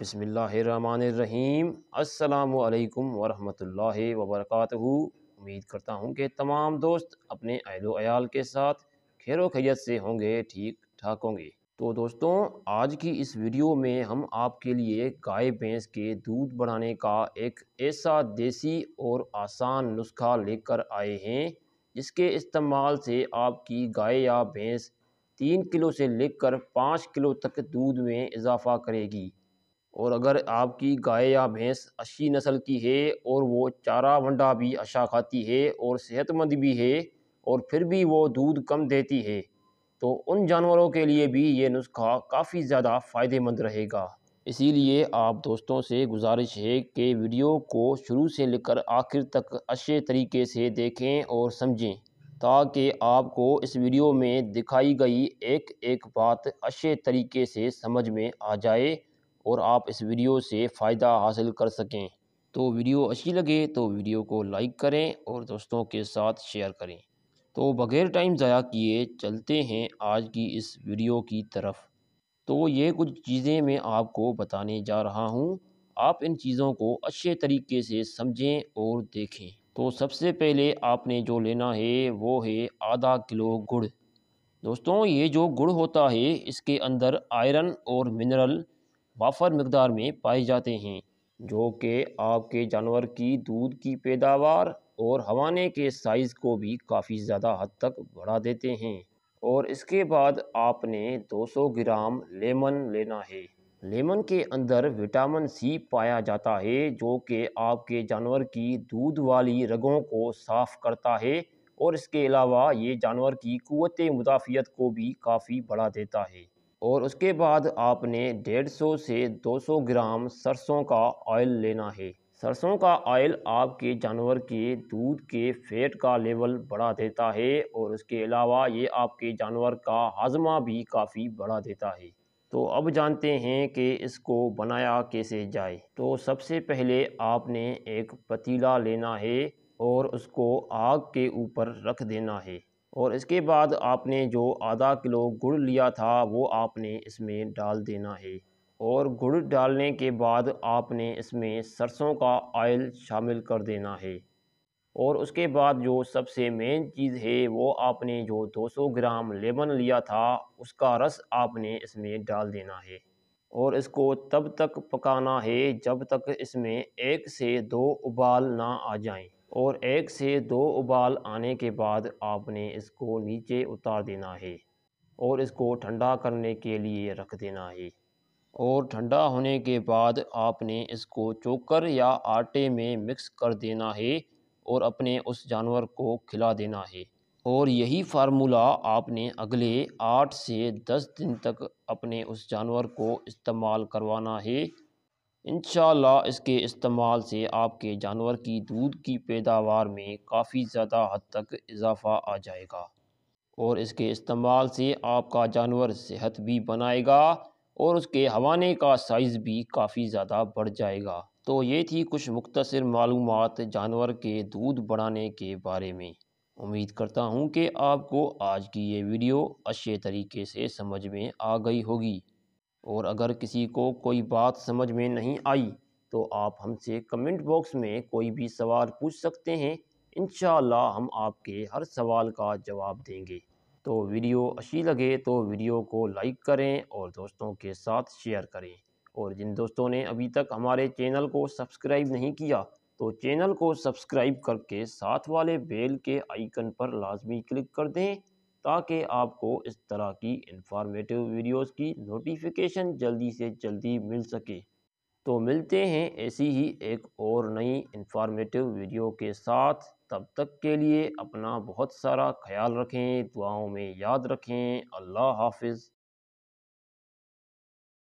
बसमीम अल्लाम वरहमतुल्लाह वबरकत उम्मीद करता हूँ कि तमाम दोस्त अपने अहलो अयाल के साथ खैर खैत से होंगे ठीक ठाक होंगे तो दोस्तों आज की इस वीडियो में हम आपके लिए गाय भैंस के दूध बढ़ाने का एक ऐसा देसी और आसान नुस्खा लेकर आए हैं जिसके इस्तेमाल से आपकी गाय या भैंस तीन किलो से लेकर पाँच किलो तक दूध में इजाफ़ा करेगी और अगर आपकी गाय या भैंस अच्छी नस्ल की है और वो चारा वंडा भी अच्छा खाती है और सेहतमंद भी है और फिर भी वो दूध कम देती है तो उन जानवरों के लिए भी ये नुस्खा काफ़ी ज़्यादा फ़ायदेमंद रहेगा इसीलिए आप दोस्तों से गुजारिश है कि वीडियो को शुरू से लेकर आखिर तक अच्छे तरीके से देखें और समझें ताकि आपको इस वीडियो में दिखाई गई एक एक बात अच्छे तरीके से समझ में आ जाए और आप इस वीडियो से फ़ायदा हासिल कर सकें तो वीडियो अच्छी लगे तो वीडियो को लाइक करें और दोस्तों के साथ शेयर करें तो बग़ैर टाइम ज़ाया किए चलते हैं आज की इस वीडियो की तरफ तो ये कुछ चीज़ें मैं आपको बताने जा रहा हूँ आप इन चीज़ों को अच्छे तरीके से समझें और देखें तो सबसे पहले आपने जो लेना है वो है आधा किलो गुड़ दोस्तों ये जो गुड़ होता है इसके अंदर आयरन और मिनरल वाफर मकदार में पाए जाते हैं जो कि आपके जानवर की दूध की पैदावार और हवाने के साइज़ को भी काफ़ी ज़्यादा हद तक बढ़ा देते हैं और इसके बाद आपने 200 ग्राम लेमन लेना है लेमन के अंदर विटामिन सी पाया जाता है जो कि आपके जानवर की दूध वाली रगों को साफ़ करता है और इसके अलावा ये जानवर की क़वत मुदाफ़ियत को भी काफ़ी बढ़ा देता है और उसके बाद आपने 150 से 200 ग्राम सरसों का ऑयल लेना है सरसों का ऑयल आपके जानवर के दूध के फैट का लेवल बढ़ा देता है और उसके अलावा ये आपके जानवर का हाजमा भी काफ़ी बढ़ा देता है तो अब जानते हैं कि इसको बनाया कैसे जाए तो सबसे पहले आपने एक पतीला लेना है और उसको आग के ऊपर रख देना है और इसके बाद आपने जो आधा किलो गुड़ लिया था वो आपने इसमें डाल देना है और गुड़ डालने के बाद आपने इसमें सरसों का ऑयल शामिल कर देना है और उसके बाद जो सबसे मेन चीज़ है वो आपने जो 200 ग्राम लेमन लिया था उसका रस आपने इसमें डाल देना है और इसको तब तक पकाना है जब तक इसमें एक से दो उबाल ना आ जाएं और एक से दो उबाल आने के बाद आपने इसको नीचे उतार देना है और इसको ठंडा करने के लिए रख देना है और ठंडा होने के बाद आपने इसको चोकर या आटे में मिक्स कर देना है और अपने उस जानवर को खिला देना है और यही फार्मूला आपने अगले आठ से दस दिन तक अपने उस जानवर को इस्तेमाल करवाना है इन इसके इस्तेमाल से आपके जानवर की दूध की पैदावार में काफ़ी ज़्यादा हद तक इजाफा आ जाएगा और इसके इस्तेमाल से आपका जानवर सेहत भी बनाएगा और उसके हवाने का साइज़ भी काफ़ी ज़्यादा बढ़ जाएगा तो ये थी कुछ मुख्तर मालूम जानवर के दूध बढ़ाने के बारे में उम्मीद करता हूँ कि आपको आज की ये वीडियो अच्छे तरीके से समझ में आ गई होगी और अगर किसी को कोई बात समझ में नहीं आई तो आप हमसे कमेंट बॉक्स में कोई भी सवाल पूछ सकते हैं इन हम आपके हर सवाल का जवाब देंगे तो वीडियो अच्छी लगे तो वीडियो को लाइक करें और दोस्तों के साथ शेयर करें और जिन दोस्तों ने अभी तक हमारे चैनल को सब्सक्राइब नहीं किया तो चैनल को सब्सक्राइब करके साथ वाले बेल के आइकन पर लाजमी क्लिक कर दें ताकि आपको इस तरह की इंफॉर्मेटिव वीडियोस की नोटिफिकेशन जल्दी से जल्दी मिल सके तो मिलते हैं ऐसी ही एक और नई इंफॉर्मेटिव वीडियो के साथ तब तक के लिए अपना बहुत सारा ख्याल रखें दुआओं में याद रखें अल्लाह हाफिज़